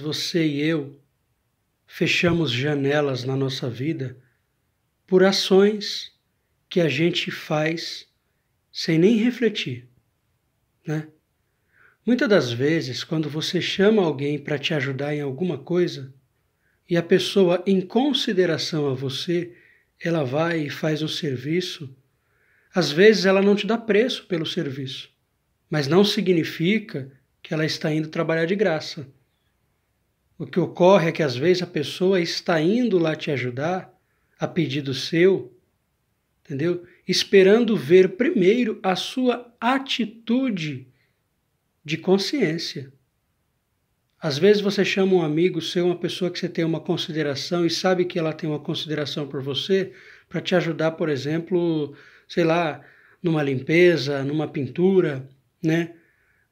você e eu fechamos janelas na nossa vida por ações que a gente faz sem nem refletir, né? Muitas das vezes, quando você chama alguém para te ajudar em alguma coisa e a pessoa, em consideração a você, ela vai e faz um serviço, às vezes ela não te dá preço pelo serviço, mas não significa que ela está indo trabalhar de graça. O que ocorre é que às vezes a pessoa está indo lá te ajudar a pedido seu, entendeu? Esperando ver primeiro a sua atitude de consciência. Às vezes você chama um amigo seu, uma pessoa que você tem uma consideração e sabe que ela tem uma consideração por você, para te ajudar, por exemplo, sei lá, numa limpeza, numa pintura, né?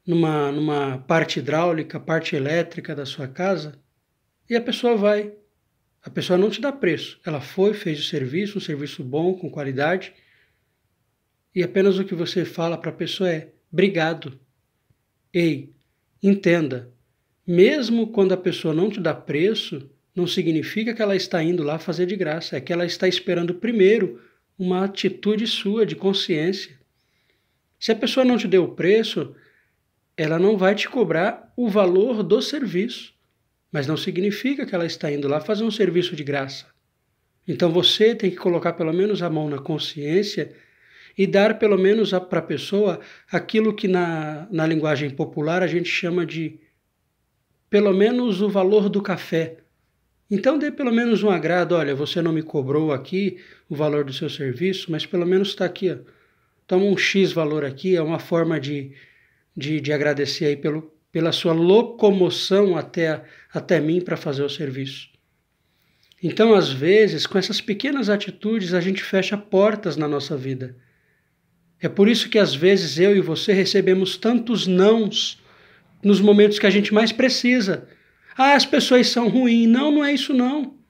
numa, numa parte hidráulica, parte elétrica da sua casa, e a pessoa vai. A pessoa não te dá preço. Ela foi, fez o serviço, um serviço bom, com qualidade, e apenas o que você fala para a pessoa é: obrigado. Ei, entenda, mesmo quando a pessoa não te dá preço, não significa que ela está indo lá fazer de graça, é que ela está esperando primeiro uma atitude sua de consciência. Se a pessoa não te deu o preço, ela não vai te cobrar o valor do serviço, mas não significa que ela está indo lá fazer um serviço de graça. Então você tem que colocar pelo menos a mão na consciência e dar pelo menos para a pessoa aquilo que na, na linguagem popular a gente chama de pelo menos o valor do café. Então dê pelo menos um agrado, olha, você não me cobrou aqui o valor do seu serviço, mas pelo menos está aqui, ó. toma um X valor aqui, é uma forma de de, de agradecer aí pelo, pela sua locomoção até, até mim para fazer o serviço. Então, às vezes, com essas pequenas atitudes, a gente fecha portas na nossa vida. É por isso que às vezes eu e você recebemos tantos nãos nos momentos que a gente mais precisa. Ah, as pessoas são ruins. Não, não é isso não.